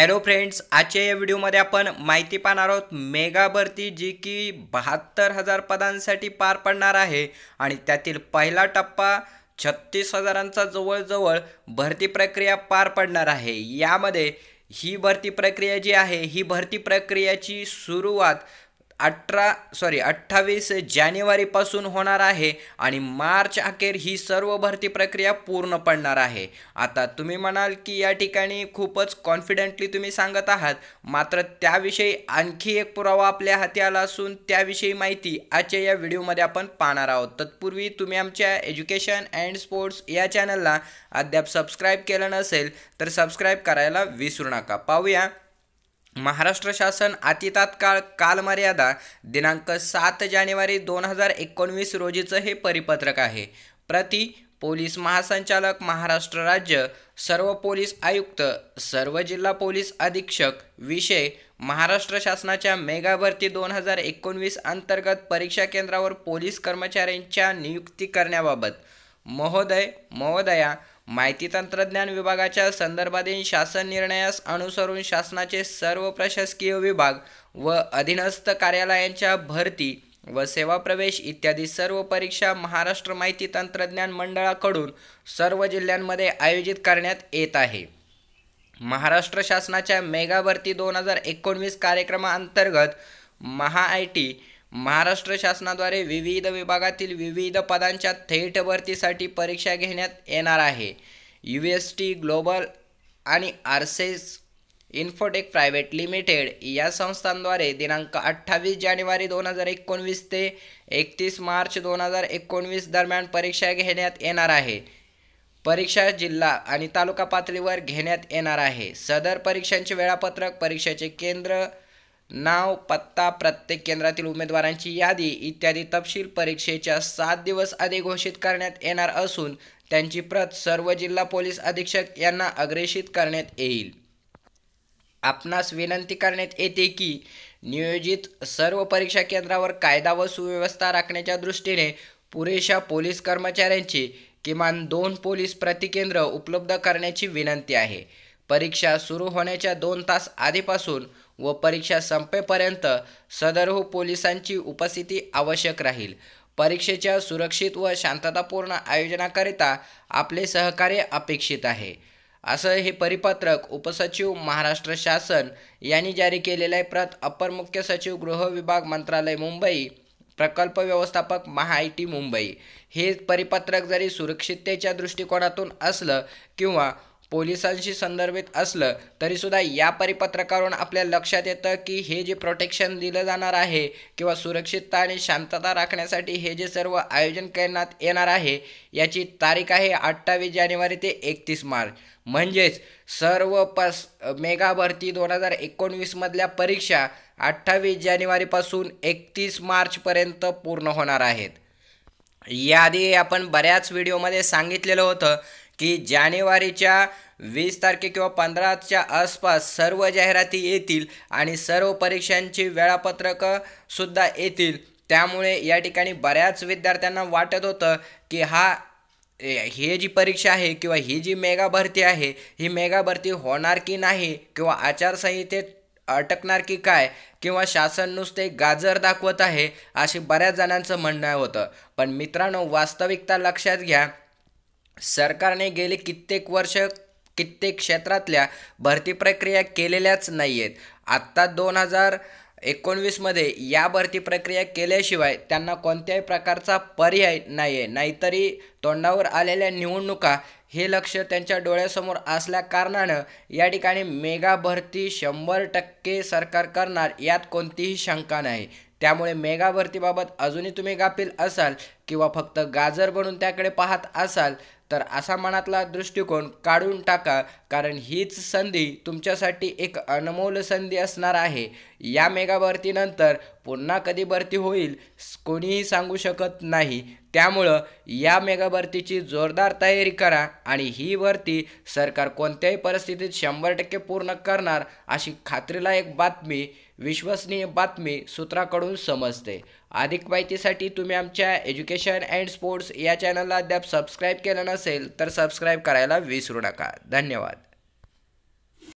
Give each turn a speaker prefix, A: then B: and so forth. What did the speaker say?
A: hello friends आजच्या या व्हिडिओमध्ये आपण माहिती पाहणार आहोत मेगा भरती जी की बहात्तर हजार पदांसाठी पार पडणार आहे आणि त्यातील पहिला टप्पा छत्तीस हजारांचा जवळजवळ भरती प्रक्रिया पार पडणार आहे यामध्ये ही भरती प्रक्रिया जी आहे ही भरती प्रक्रियाची सुरुवात अठरा सॉरी अठ्ठावीस जानेवारीपासून होणार आहे आणि मार्च अखेर ही सर्व भरती प्रक्रिया पूर्ण पडणार आहे आता तुम्ही म्हणाल की या ठिकाणी खूपच कॉन्फिडेंटली तुम्ही सांगत आहात मात्र त्याविषयी आणखी एक पुरावा आपल्या हाती आला असून त्याविषयी माहिती आजच्या या व्हिडिओमध्ये आपण पाहणार आहोत तत्पूर्वी तुम्ही आमच्या एज्युकेशन अँड स्पोर्ट्स या चॅनलला अद्याप सबस्क्राईब केलं नसेल तर सबस्क्राईब करायला विसरू नका पाहूया महाराष्ट्र शासन अतितात्काळ कालमर्यादा दिनांक सात जानेवारी दोन हजार एकोणवीस रोजीचं हे परिपत्रक आहे प्रति पोलीस महासंचालक महाराष्ट्र राज्य सर्व पोलीस आयुक्त सर्व जिल्हा पोलीस अधीक्षक विषय महाराष्ट्र शासनाच्या मेगा भरती दोन हजार एकोणवीस अंतर्गत परीक्षा केंद्रावर पोलीस कर्मचाऱ्यांच्या नियुक्ती करण्याबाबत महोदय महोदया माहिती तंत्रज्ञान विभागाच्या संदर्भातील शासन निर्णयास अनुसरून शासनाचे सर्व प्रशासकीय विभाग व अधीनस्थ कार्यालयांच्या भरती व सेवा प्रवेश इत्यादी सर्व परीक्षा महाराष्ट्र माहिती तंत्रज्ञान मंडळाकडून सर्व जिल्ह्यांमध्ये आयोजित करण्यात येत आहे महाराष्ट्र शासनाच्या मेगा भरती दोन हजार एकोणवीस कार्यक्रमाअंतर्गत महा आय टी महाराष्ट्र शासनाद्वारे विविध विभागातील विविध पदांच्या थेट भरतीसाठी परीक्षा घेण्यात येणार आहे यू एस टी ग्लोबल आणि आरसेस इन्फोटेक प्रायव्हेट लिमिटेड या संस्थांद्वारे दिनांक अठ्ठावीस जानेवारी दोन हजार एकोणवीस ते एकतीस मार्च दोन हजार एकोणवीस दरम्यान परीक्षा घेण्यात येणार आहे परीक्षा जिल्हा आणि तालुका पातळीवर घेण्यात येणार आहे सदर परीक्षांचे वेळापत्रक परीक्षेचे केंद्र नाव पत्ता प्रत्येक केंद्रातील उमेदवारांची यादी इत्यादी तपशील परीक्षेच्या सात दिवस आधी घोषित करण्यात येणार असून त्यांची प्रत सर्व जिल्हा पोलीस अधीक्षक यांना अग्रेषित करण्यात येईल आपणास विनंती करण्यात येते की नियोजित सर्व परीक्षा केंद्रावर कायदा व सुव्यवस्था राखण्याच्या दृष्टीने पुरेशा पोलीस कर्मचाऱ्यांची किमान दोन पोलीस प्रतिकेंद्र उपलब्ध करण्याची विनंती आहे परीक्षा सुरू होण्याच्या दोन तास आधीपासून व परीक्षा संपेपर्यंत सदरहू पोलिसांची उपस्थिती आवश्यक राहील परीक्षेच्या सुरक्षित व शांततापूर्ण आयोजनाकरिता आपले सहकार्य अपेक्षित आहे असं हे परिपत्रक उपसचिव महाराष्ट्र शासन यांनी जारी केलेलं आहे प्रत अपर मुख्य सचिव गृह विभाग मंत्रालय मुंबई प्रकल्प व्यवस्थापक महा टी मुंबई हे परिपत्रक जरी सुरक्षिततेच्या दृष्टिकोनातून असलं किंवा पोलिसांशी संदर्भित असलं तरीसुद्धा या परिपत्रकावरून आपल्या लक्षात येतं की हे जे प्रोटेक्शन दिलं जाणार आहे किंवा सुरक्षितता आणि शांतता राखण्यासाठी हे जे सर्व आयोजन करण्यात येणार आहे याची तारीख आहे अठ्ठावीस जानेवारी ते एकतीस मार्च म्हणजेच सर्व पस मेगा भरती दोन हजार एकोणवीसमधल्या परीक्षा अठ्ठावीस जानेवारीपासून एकतीस मार्चपर्यंत पूर्ण होणार आहेत याआधी आपण बऱ्याच व्हिडिओमध्ये सांगितलेलं होतं की जानेवारीच्या वीस तारखे किंवा पंधराच्या आसपास सर्व जाहिराती येतील आणि सर्व परीक्षांची वेळापत्रकं सुद्धा येतील त्यामुळे या ठिकाणी बऱ्याच विद्यार्थ्यांना वाटत होतं की हा हे जी परीक्षा आहे किंवा ही जी मेगा भरती आहे ही मेगा भरती होणार की नाही किंवा आचारसंहितेत अटकणार की काय किंवा शासन नुसते गाजर दाखवत आहे असे बऱ्याच जणांचं म्हणणं होतं पण मित्रांनो वास्तविकता लक्षात घ्या सरकारने गेले कित्येक वर्ष कित्येक क्षेत्रातल्या भरती प्रक्रिया केलेल्याच नाही आहेत आत्ता दोन हजार एकोणवीसमध्ये या भरती प्रक्रिया केल्याशिवाय त्यांना कोणत्याही प्रकारचा पर्याय नाही आहे नाहीतरी तोंडावर आलेल्या निवडणुका हे लक्ष त्यांच्या डोळ्यासमोर असल्या कारणानं या ठिकाणी मेगा भरती शंभर टक्के सरकार करणार यात कोणतीही शंका नाही त्यामुळे मेगा भरतीबाबत अजूनही तुम्ही गापील असाल किंवा फक्त गाजर बनून त्याकडे पाहत असाल तर असा मनातला दृष्टिकोन काढून टाका कारण हीच संधी तुमच्यासाठी एक अनमोल संधी असणार आहे या मेगा भरतीनंतर पुन्हा कधी भरती होईल कोणीही सांगू शकत नाही त्यामुळं या मेगा भरतीची जोरदार तयारी करा आणि ही भरती सरकार कोणत्याही परिस्थितीत शंभर टक्के पूर्ण करणार अशी खात्रीला एक बातमी विश्वसनीय बातमी सूत्राकडून समजते अधिक माहितीसाठी तुम्ही आमच्या एज्युकेशन अँड स्पोर्ट्स या चॅनलला अद्याप सबस्क्राईब केलं नसेल तर सबस्क्राईब करायला विसरू नका धन्यवाद